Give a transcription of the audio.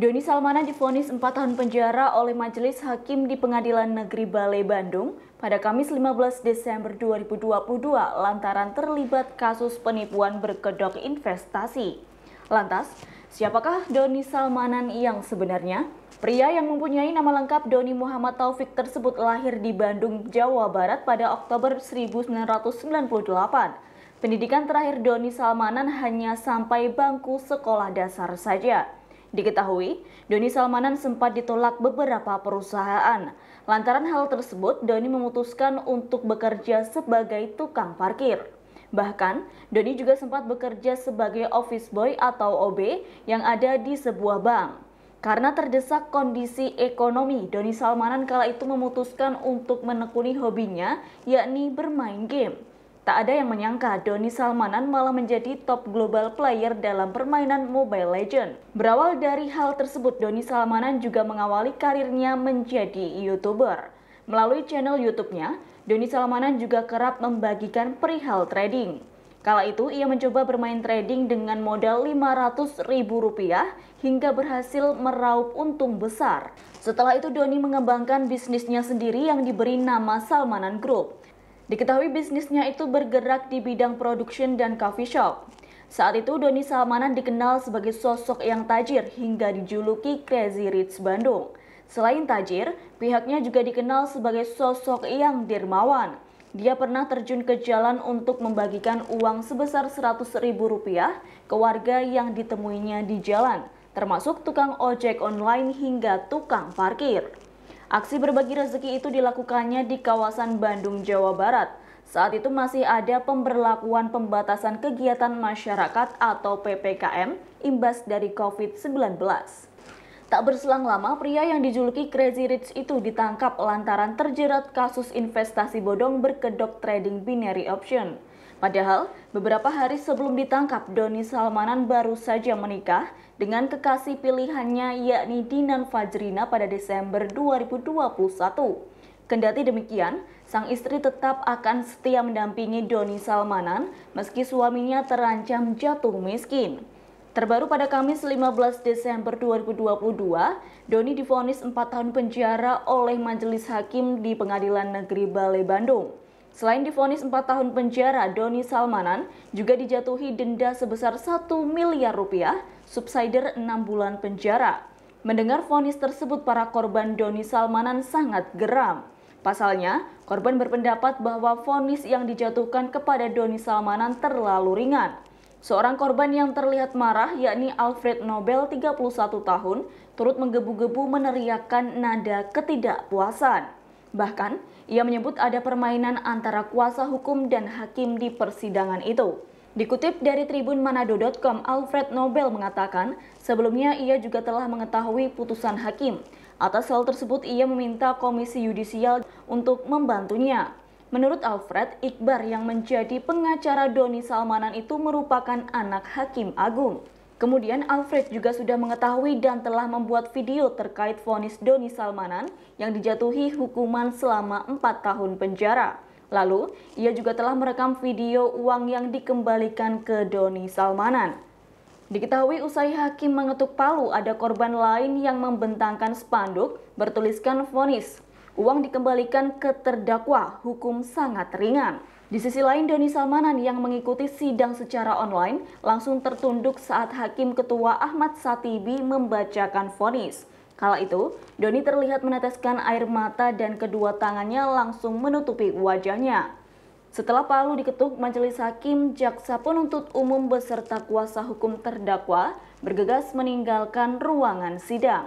Doni Salmanan difonis 4 tahun penjara oleh Majelis Hakim di Pengadilan Negeri Balai Bandung pada Kamis 15 Desember 2022 lantaran terlibat kasus penipuan berkedok investasi. Lantas, siapakah Doni Salmanan yang sebenarnya? Pria yang mempunyai nama lengkap Doni Muhammad Taufik tersebut lahir di Bandung, Jawa Barat pada Oktober 1998. Pendidikan terakhir Doni Salmanan hanya sampai bangku sekolah dasar saja. Diketahui, Doni Salmanan sempat ditolak beberapa perusahaan. Lantaran hal tersebut, Doni memutuskan untuk bekerja sebagai tukang parkir. Bahkan, Doni juga sempat bekerja sebagai office boy atau OB yang ada di sebuah bank. Karena terdesak kondisi ekonomi, Doni Salmanan kala itu memutuskan untuk menekuni hobinya, yakni bermain game. Tak ada yang menyangka Doni Salmanan malah menjadi top global player dalam permainan Mobile Legends. Berawal dari hal tersebut, Doni Salmanan juga mengawali karirnya menjadi YouTuber. Melalui channel YouTube-nya, Doni Salmanan juga kerap membagikan perihal trading. Kala itu, ia mencoba bermain trading dengan modal Rp500.000 hingga berhasil meraup untung besar. Setelah itu, Doni mengembangkan bisnisnya sendiri yang diberi nama Salmanan Group. Diketahui bisnisnya itu bergerak di bidang production dan coffee shop. Saat itu Doni Salmanan dikenal sebagai sosok yang tajir hingga dijuluki Crazy Rich Bandung. Selain tajir, pihaknya juga dikenal sebagai sosok yang dermawan. Dia pernah terjun ke jalan untuk membagikan uang sebesar Rp100.000 ke warga yang ditemuinya di jalan, termasuk tukang ojek online hingga tukang parkir. Aksi berbagi rezeki itu dilakukannya di kawasan Bandung, Jawa Barat. Saat itu masih ada pemberlakuan pembatasan kegiatan masyarakat atau PPKM imbas dari COVID-19. Tak berselang lama, pria yang dijuluki Crazy Rich itu ditangkap lantaran terjerat kasus investasi bodong berkedok trading binary option. Padahal, beberapa hari sebelum ditangkap, Doni Salmanan baru saja menikah dengan kekasih pilihannya yakni Dinan Fajrina pada Desember 2021. Kendati demikian, sang istri tetap akan setia mendampingi Doni Salmanan meski suaminya terancam jatuh miskin. Terbaru pada Kamis 15 Desember 2022, Doni difonis 4 tahun penjara oleh Majelis Hakim di Pengadilan Negeri Balai Bandung. Selain difonis 4 tahun penjara, Doni Salmanan juga dijatuhi denda sebesar 1 miliar rupiah, subsider 6 bulan penjara. Mendengar vonis tersebut, para korban Doni Salmanan sangat geram. Pasalnya, korban berpendapat bahwa vonis yang dijatuhkan kepada Doni Salmanan terlalu ringan. Seorang korban yang terlihat marah yakni Alfred Nobel 31 tahun turut menggebu-gebu meneriakkan nada ketidakpuasan. Bahkan, ia menyebut ada permainan antara kuasa hukum dan hakim di persidangan itu. Dikutip dari Tribun Manado.com, Alfred Nobel mengatakan sebelumnya ia juga telah mengetahui putusan hakim. Atas hal tersebut, ia meminta Komisi Yudisial untuk membantunya. Menurut Alfred, Iqbar yang menjadi pengacara Doni Salmanan itu merupakan anak hakim agung. Kemudian Alfred juga sudah mengetahui dan telah membuat video terkait vonis Doni Salmanan yang dijatuhi hukuman selama 4 tahun penjara. Lalu, ia juga telah merekam video uang yang dikembalikan ke Doni Salmanan. Diketahui usai hakim mengetuk palu ada korban lain yang membentangkan spanduk bertuliskan vonis uang dikembalikan ke terdakwa, hukum sangat ringan. Di sisi lain, Doni Salmanan yang mengikuti sidang secara online langsung tertunduk saat Hakim Ketua Ahmad Satibi membacakan vonis. Kala itu, Doni terlihat meneteskan air mata dan kedua tangannya langsung menutupi wajahnya. Setelah palu diketuk, Majelis Hakim, Jaksa Penuntut Umum beserta kuasa hukum terdakwa bergegas meninggalkan ruangan sidang.